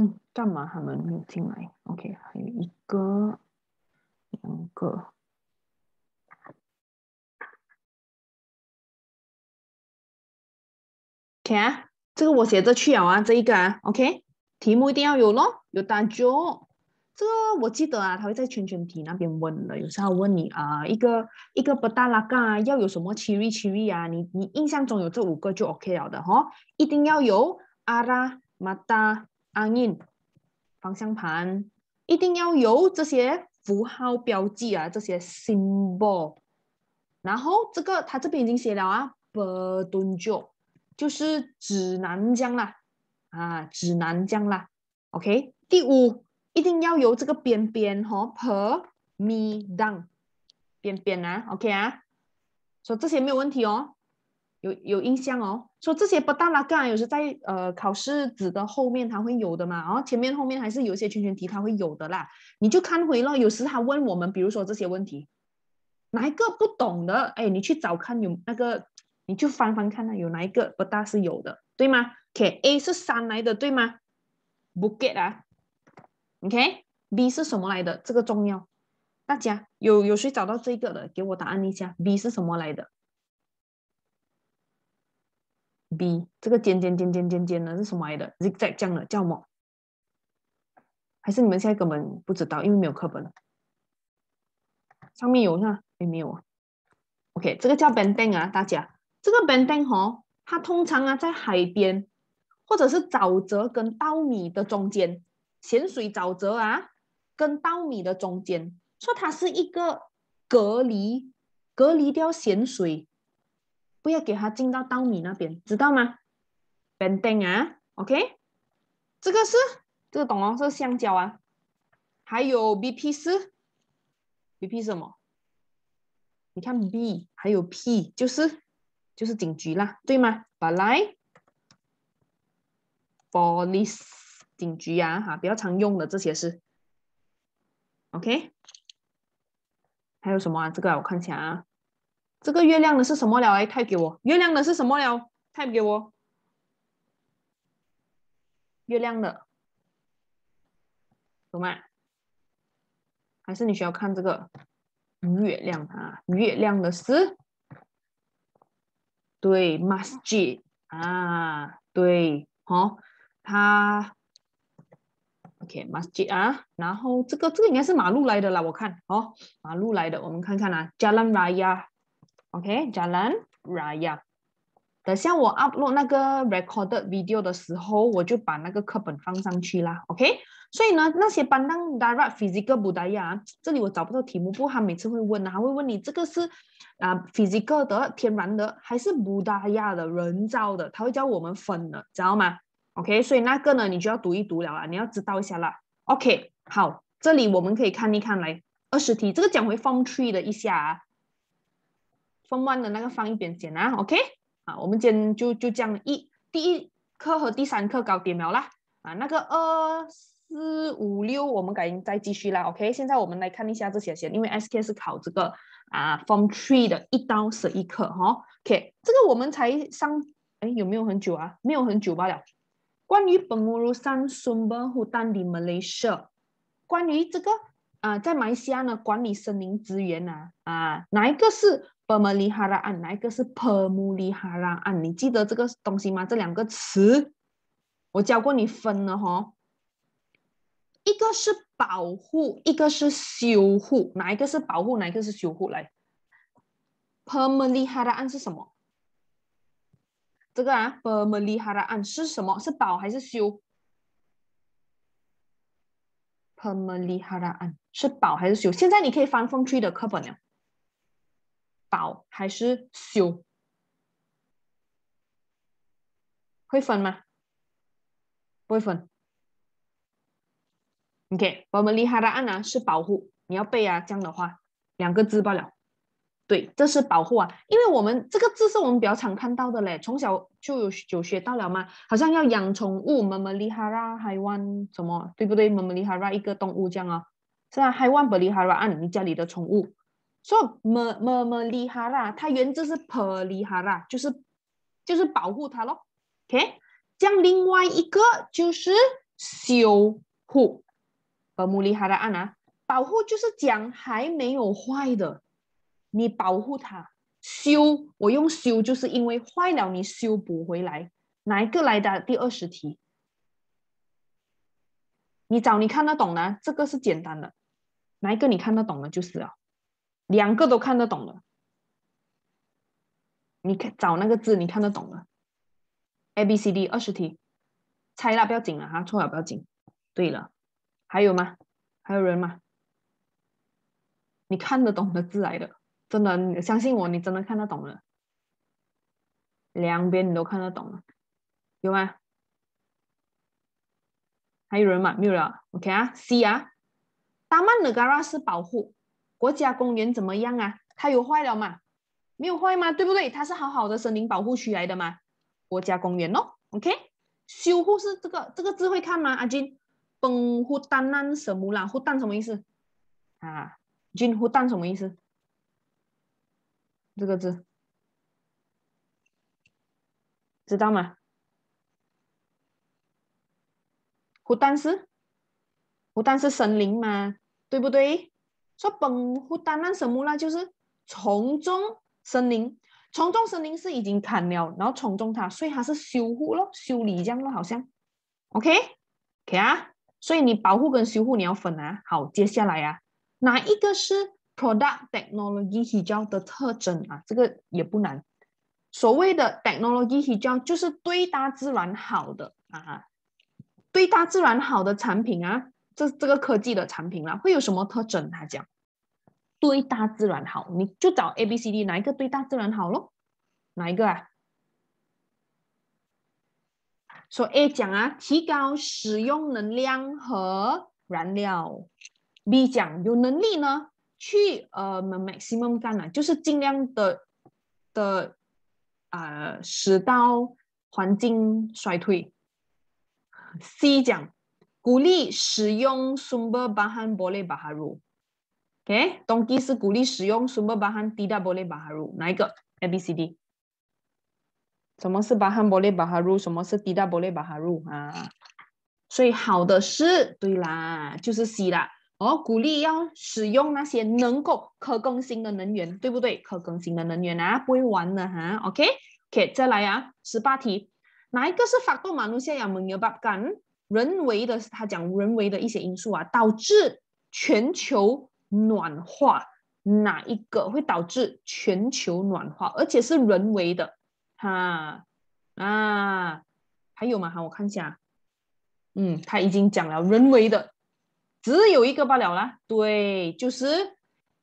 嗯，干嘛他们没有进来？OK，还有一个、两个。看，这个我写着去了啊，这一个啊 OK，题目一定要有咯，有答案。这个我记得啊，他会在圈圈题那边问了，有时候问你啊，一个一个不打拉嘎要有什么七瑞七瑞啊？你你印象中有这五个就 OK 了的哈，一定要有阿拉马达。阿印，方向盘一定要有这些符号标记啊，这些 symbol。然后这个他这边已经写了啊，u 北敦州就是指南疆啦，啊，指南疆啦。OK，第五，一定要有这个边边哈，per me down 边边啊。OK 啊，说这些没有问题哦。有有印象哦，说这些不大拉杆，有时在呃考试纸的后面它会有的嘛，然后前面后面还是有一些圈圈题它会有的啦，你就看回了，有时他问我们，比如说这些问题，哪一个不懂的，哎，你去找看有那个，你就翻翻看啊，有哪一个不大是有的，对吗？OK A 是三来的，对吗？不给啊，OK B 是什么来的？这个重要，大家有有谁找到这个的，给我答案一下，B 是什么来的？B 这个尖尖尖尖尖尖的是什么来的？Zigzag 这样的叫么？还是你们现在根本不知道，因为没有课本。上面有那也没有啊。OK，这个叫 Bending 啊，大家，这个 Bending 哈，它通常啊在海边或者是沼泽跟稻米的中间，咸水沼泽啊跟稻米的中间，说它是一个隔离，隔离掉咸水。不要给它进到稻米那边，知道吗？等等啊，OK，这个是这个懂吗？是香蕉啊，还有 B P 是 B P 什么？你看 B 还有 P 就是就是警局啦，对吗？Police，警局啊，哈，比较常用的这些是 OK，还有什么？啊？这个我看一下啊。这个月亮的是什么了？哎，猜给我。月亮的是什么了？猜给我。月亮的，懂吗？还是你需要看这个月亮啊？月亮的是对，masjid 啊，对，好，它，OK，masjid 啊，然后这个这个应该是马路来的啦，我看哦，马路来的，我们看看啊，Jalan Raya。OK，Jalan Raya。等下我 upload 那个 recorded video 的时候，我就把那个课本放上去啦。OK，所以呢，那些班当 direct physical 布达亚，这里我找不到题目，不，他每次会问他会问你这个是啊，physical 的天然的还是不达亚的人造的？他会教我们分的，知道吗？OK，所以那个呢，你就要读一读了啊，你要知道一下啦。OK，好，这里我们可以看一看来二十题，这个讲回 fun tree 了一下。Form One 的那个放一边先啊，OK，啊，我们今就就这样一第一课和第三课搞点了啦，啊，那个二四五六我们改再继续啦，OK，现在我们来看一下这些先，因为 SK 是考这个啊，Form Three 的一到十一课哈，OK，这个我们才上，哎，有没有很久啊？没有很久吧了。关于本乌鲁山树木和当地的马来西关于这个啊，在马来西亚呢管理森林资源呢，啊，哪一个是？p e m e l i h a r a a n 哪一个是 Permaliharaan？你记得这个东西吗？这两个词，我教过你分了哈，一个是保护，一个是修护。哪一个是保护？哪一个是修护？来，Permaliharaan 是什么？这个啊，Permaliharaan 是什么？是保还是修？Permaliharaan 是保还是修？现在你可以翻风吹的课本了。保还是修？会分吗？不会分。OK，我们厉害的答呢，是保护。你要背啊，这样的话，两个字罢了。对，这是保护啊，因为我们这个字是我们比较常看到的嘞，从小就有就学到了嘛。好像要养宠物么么厉哈啦，海湾还什么？对不对么么厉哈啦，一个动物这样啊，是啊，还湾不 u 哈 u h a 你家里的宠物。所以么么么里哈啦”，它原字是“保护哈啦”，就是就是保护它咯。OK，样另外一个就是“修护，呃，护里哈啦”啊，保护就是讲还没有坏的，你保护它。修，我用“修”就是因为坏了，你修补回来。哪一个来的？第二十题，你找你看得懂的，这个是简单的。哪一个你看得懂的，就是了。两个都看得懂的，你看找那个字，你看得懂了。A、B、C、D，二十题，猜啦，不要紧了哈，错了不要紧。对了，还有吗？还有人吗？你看得懂的字来的，真的，相信我，你真的看得懂了。两边你都看得懂了，有吗？还有人吗？没有了。OK 啊，C 啊，达曼尼加拉是保护。国家公园怎么样啊？它有坏了吗？没有坏吗？对不对？它是好好的森林保护区来的嘛？国家公园哦，OK。修护是这个这个字会看吗？阿金，崩湖丹纳什么啦，湖丹什么意思啊？金湖丹什么意思？这个字知道吗？湖丹是湖丹是森林吗？对不对？说保护、单烂、什么烂就是从中森林，从中森林是已经砍了，然后从中它，所以它是修护咯，修理这样咯，好像，OK，OK 啊，所以你保护跟修护你要分啊。好，接下来啊，哪一个是 Product Technology 聚焦的特征啊？这个也不难，所谓的 Technology 聚焦就是对大自然好的啊，对大自然好的产品啊。这这个科技的产品啦，会有什么特征？他讲对大自然好，你就找 A、B、C、D 哪一个对大自然好咯？哪一个啊？说 A 讲啊，提高使用能量和燃料。B 讲有能力呢，去呃 maximum 干啊，就是尽量的的啊，使到环境衰退。C 讲。鼓励使用资源，巴汉，不能，巴哈鲁。给，动机是鼓励使用资源，巴汉，不能，巴哈鲁。哪一个？A、B、C、D？什么是巴汉，不能，巴哈鲁？什么是，不能，巴哈鲁？啊，所以好的是，对啦，就是 C 啦。哦，鼓励要使用那些能够可更新的能源，对不对？可更新的能源啊，不会玩了哈。OK，OK，再来呀，十八题，哪一个是发动马来西亚，要，能，巴干？人为的是他讲人为的一些因素啊，导致全球暖化哪一个会导致全球暖化，而且是人为的，哈啊还有吗？哈，我看一下，嗯，他已经讲了人为的，只有一个罢了啦，对，就是。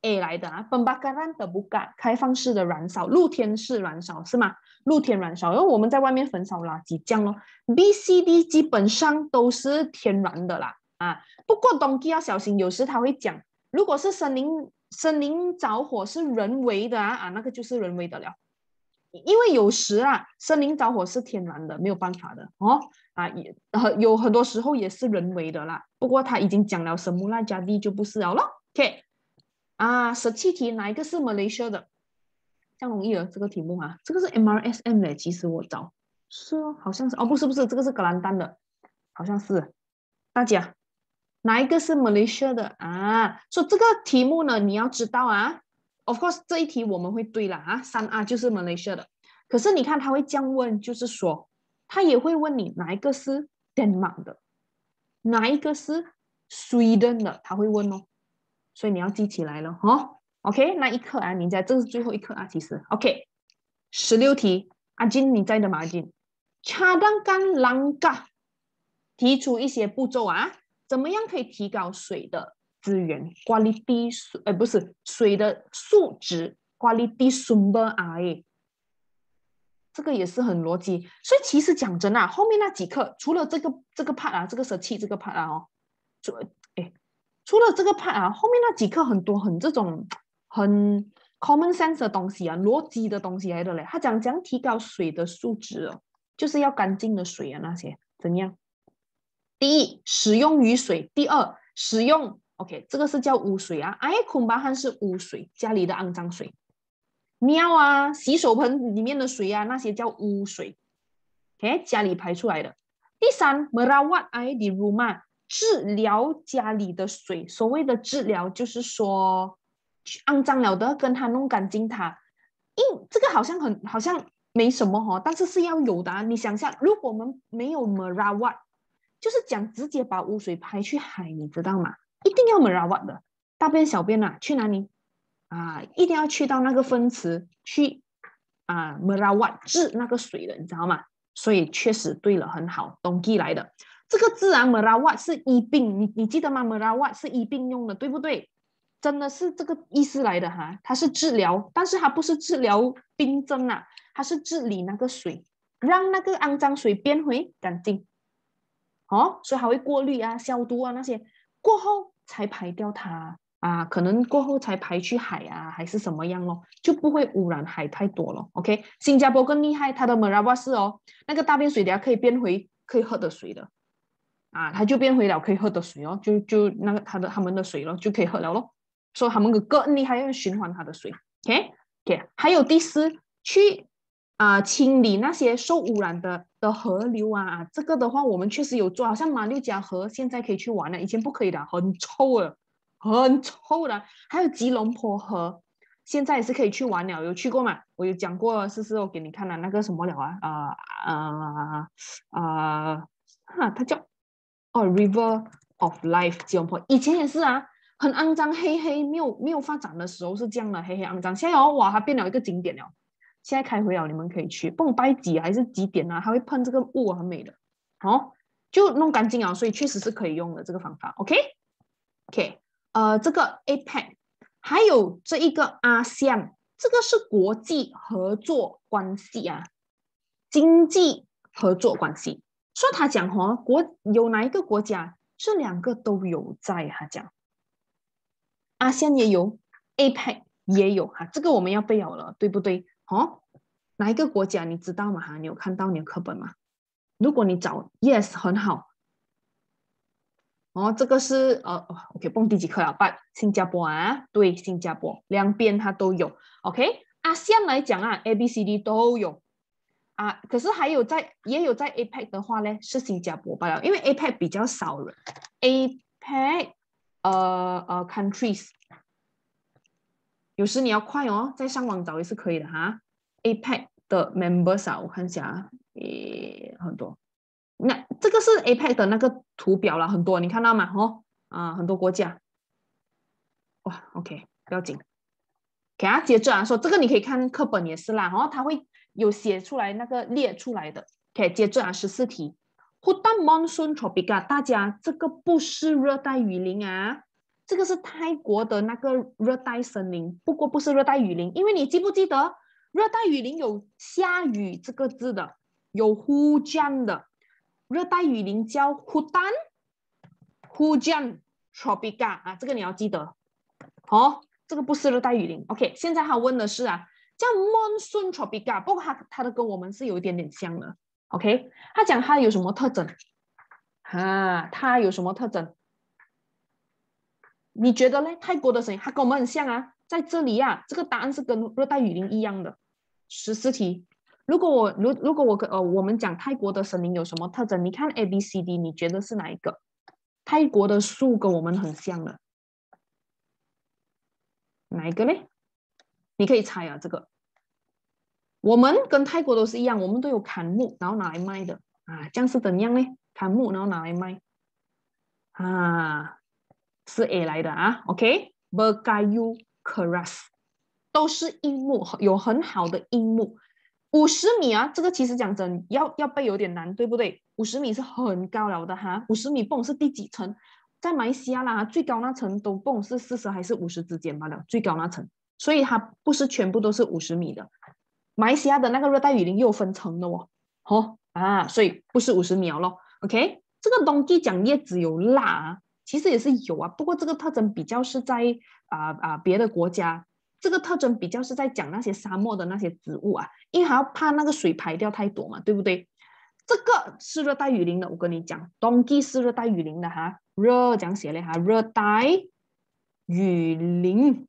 A 来的啊，本巴兰的不干，开放式的燃烧，露天式燃烧是吗？露天燃烧，因为我们在外面焚烧垃圾样咯。B、C、D 基本上都是天然的啦，啊，不过冬季要小心，有时他会讲，如果是森林森林着火是人为的啊啊，那个就是人为的了，因为有时啊，森林着火是天然的，没有办法的哦啊，有有很多时候也是人为的啦。不过他已经讲了，神木那加地就不是了，K。啊，十七题哪一个是 Malaysia 的？这样容易了，这个题目啊，这个是 MRSM 嘞。其实我找是哦，好像是哦，不是不是，这个是格兰丹的，好像是。大家哪一个是 Malaysia 的啊？说这个题目呢，你要知道啊。Of course，这一题我们会对了啊，三 R 就是 Malaysia 的。可是你看，他会降温，就是说他也会问你哪一个是 Denmark 的，哪一个是 Sweden 的，他会问哦。所以你要记起来了哈，OK，那一课啊，明在这是最后一课啊，其实，OK，十六题，阿金，你在的吗？阿金，恰当干啷个提出一些步骤啊？怎么样可以提高水的资源管理？水哎，不是水的素质管理？水不哎，这个也是很逻辑。所以其实讲真啊，后面那几课，除了这个这个 part 啊，这个舍弃这个 part 啊哦，除了这个派啊，后面那几课很多很这种 很 common sense 的东西啊，逻辑的东西来的嘞。他讲讲提高水的素质，就是要干净的水啊。那些怎样？第一，使用雨水；第二，使用 OK，这个是叫污水啊。哎，昆巴汗是污水，家里的肮脏水。尿啊，洗手盆里面的水啊，那些叫污水。OK，家里排出来的。第三，merawat ay di rumah。治疗家里的水，所谓的治疗就是说，肮脏了的跟他弄干净它。因这个好像很好像没什么哈，但是是要有的。你想一下，如果我们没有 merawa，就是讲直接把污水排去海，你知道吗？一定要 merawa 的，大便小便呐去哪里啊？一定要去到那个分池去啊 merawa 治那个水的，你知道吗？所以确实对了很好，冬季来的。这个自然 m e r a w a t 是医病，你你记得吗 m e r a w a t 是医病用的，对不对？真的是这个意思来的哈，它是治疗，但是它不是治疗冰针啊，它是治理那个水，让那个肮脏水变回干净。哦，所以还会过滤啊、消毒啊那些，过后才排掉它啊，可能过后才排去海啊，还是什么样哦，就不会污染海太多了。OK，新加坡更厉害，它的 m e r a w a t 是哦，那个大便水底下可以变回可以喝的水的。啊，它就变回了可以喝的水哦，就就那个它的它们的水咯，就可以喝了咯。所以他们的更厉害，要循环它的水，OK？OK？还有第四，去啊清理那些受污染的的河流啊。这个的话我们确实有做，好像马六甲河现在可以去玩了，以前不可以的，很臭的，很臭的。还有吉隆坡河现在也是可以去玩了，有去过吗？我有讲过，是是，我给你看了那个什么了啊？啊啊啊！哈，它叫。哦，River of Life 吉隆坡以前也是啊，很肮脏，黑黑。没有没有发展的时候是这样的，黑黑肮脏。现在哦，哇，它变了一个景点了，现在开回了，你们可以去。蹦拜几还是几点呢？它会喷这个雾，很美的。好，就弄干净啊，所以确实是可以用的这个方法。OK，OK，呃，这个 APEC 还有这一个 r 香，这个是国际合作关系啊，经济合作关系。说他讲话，国有哪一个国家是两个都有在？他讲，阿仙也有，A 派也有哈，这个我们要背好了，对不对？哦，哪一个国家你知道吗？哈，你有看到你课本吗？如果你找 Yes 很好，哦，这个是呃，OK，蹦第几课了？八，新加坡啊，对，新加坡两边它都有，OK，阿仙来讲啊，A B C D 都有。啊，可是还有在也有在 APEC 的话呢，是新加坡吧？因为 APEC 比较少人。APEC，呃呃，countries，有时你要快哦，在上网找也是可以的哈。APEC 的 members 啊，我看一下，也很多。那这个是 APEC 的那个图表了，很多，你看到吗？哦，啊，很多国家。哇，OK，不要紧。给他接着啊，说这个你可以看课本也是啦，然后他会。有写出来那个列出来的，可以接着啊十四题。Hutan Monsoon Tropica，大家这个不是热带雨林啊，这个是泰国的那个热带森林，不过不是热带雨林，因为你记不记得热带雨林有下雨这个字的，有呼降的，热带雨林叫 Hutan，Hujan Tropica 啊，这个你要记得。好，这个不是热带雨林。OK，现在他问的是啊。叫 monsoon tropica，不过它它的跟我们是有一点点像的，OK？他讲它有什么特征？啊，它有什么特征？你觉得呢？泰国的声音，它跟我们很像啊，在这里呀，这个答案是跟热带雨林一样的。十四题，如果我如如果我跟呃，我们讲泰国的森林有什么特征？你看 A、B、C、D，你觉得是哪一个？泰国的树跟我们很像的，哪一个呢？你可以猜啊，这个我们跟泰国都是一样，我们都有砍木，然后拿来卖的啊。这样是怎样呢？砍木然后拿来卖啊，是 A 来的啊。OK，Bergaya Karas 都是硬木，有很好的硬木。五十米啊，这个其实讲真要要背有点难，对不对？五十米是很高了的哈。五十米泵是第几层？在马来西亚最高那层都泵是四十还是五十之间吧了，最高那层。所以它不是全部都是五十米的，马来西亚的那个热带雨林又分层了哦，哦啊，所以不是五十米咯。OK，这个冬季讲叶子有蜡，其实也是有啊，不过这个特征比较是在啊啊别的国家，这个特征比较是在讲那些沙漠的那些植物啊，因为还要怕那个水排掉太多嘛，对不对？这个是热带雨林的，我跟你讲，冬季是热带雨林的哈，热讲写嘞哈，热带雨林。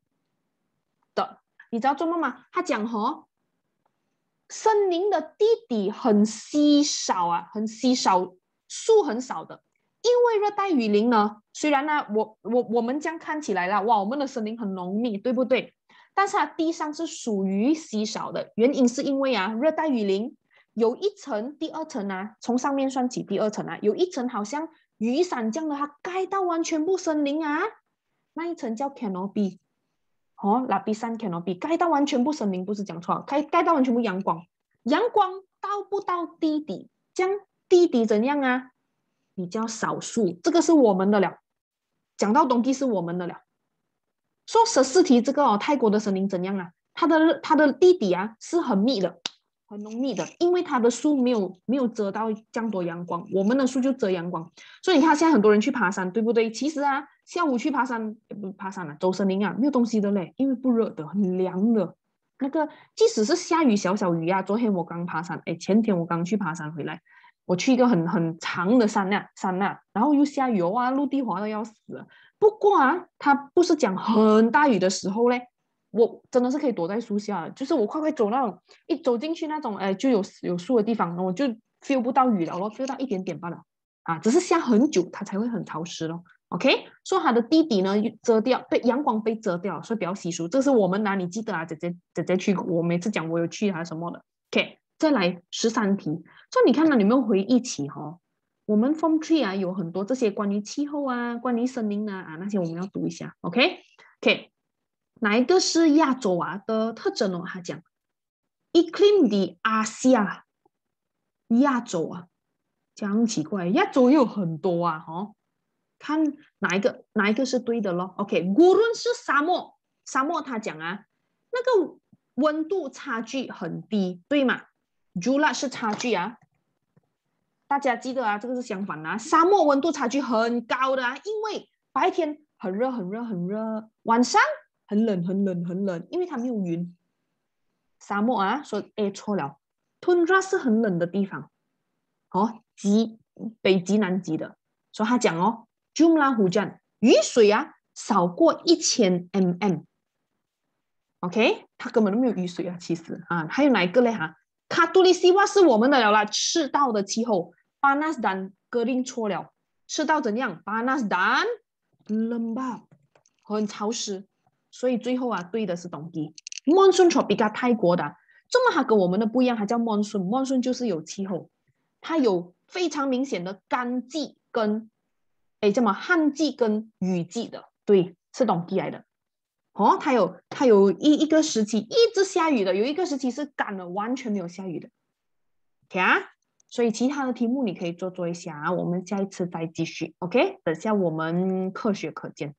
你知道做梦吗？他讲和森林的地底很稀少啊，很稀少，树很少的。因为热带雨林呢，虽然呢，我我我们样看起来啦，哇，我们的森林很浓密，对不对？但是它地上是属于稀少的。原因是因为啊，热带雨林有一层、第二层啊，从上面算起，第二层啊，有一层好像雨伞样的，它盖到完全不森林啊，那一层叫 canopy。哦，拉比山可能比盖到完全不森林，不是讲错，盖盖到完全不阳光，阳光到不到地底，将地底怎样啊？比较少数，这个是我们的了。讲到东西是我们的了。说十四题这个哦，泰国的森林怎样啊？它的它的地底啊是很密的。很浓密的，因为它的树没有没有遮到这样多阳光，我们的树就遮阳光，所以你看现在很多人去爬山，对不对？其实啊，下午去爬山，不爬山了，走森林啊，没有东西的嘞，因为不热的，很凉的。那个即使是下雨，小小雨啊，昨天我刚爬山，哎，前天我刚去爬山回来，我去一个很很长的山那山那，然后又下雨啊，陆地滑的要死。不过啊，它不是讲很大雨的时候嘞。我真的是可以躲在树下，就是我快快走到一走进去那种，哎，就有有树的地方，我就 feel 不到雨了咯，feel 到一点点罢了。啊，只是下很久，它才会很潮湿咯。OK，说它的地底呢遮掉，对，阳光被遮掉，所以比较稀疏。这是我们哪里记得啊？姐姐，姐姐去，我每次讲我有去啊什么的。OK，再来十三题，所以你看到有没有回忆起哈？我们 f r m tree 啊有很多这些关于气候啊、关于森林啊啊那些我们要读一下。OK，OK。哪一个是亚洲啊的特征呢？他讲，equally Asia，亚洲啊，讲奇怪，亚洲有很多啊，哦，看哪一个，哪一个是对的咯？OK，无论是沙漠，沙漠他讲啊，那个温度差距很低，对吗 j u l a 是差距啊，大家记得啊，这个是相反啊，沙漠温度差距很高的，啊，因为白天很热很热很热，晚上。很冷，很冷，很冷，因为它没有云。沙漠啊，说哎错了，Tundra 是很冷的地方。哦，极，北极、南极的。说他讲哦，Jumla a n 雨水啊少过一千 mm。OK，它根本都没有雨水啊，其实啊，还有哪一个嘞哈？卡杜利西瓦是我们的了啦，赤道的气候。巴纳斯丹格林错了，赤道怎样？巴纳斯丹冷吧，很潮湿。所以最后啊，对的是冬季。monsoon 潮比咖泰国的，这么它跟我们的不一样，它叫 monsoon，monsoon 就是有气候，它有非常明显的干季跟，哎，这么旱季跟雨季的，对，是冬季来的。哦，它有它有一一个时期一直下雨的，有一个时期是干的，完全没有下雨的。啊，所以其他的题目你可以做做一下啊，我们下一次再继续，OK？等下我们科学课见。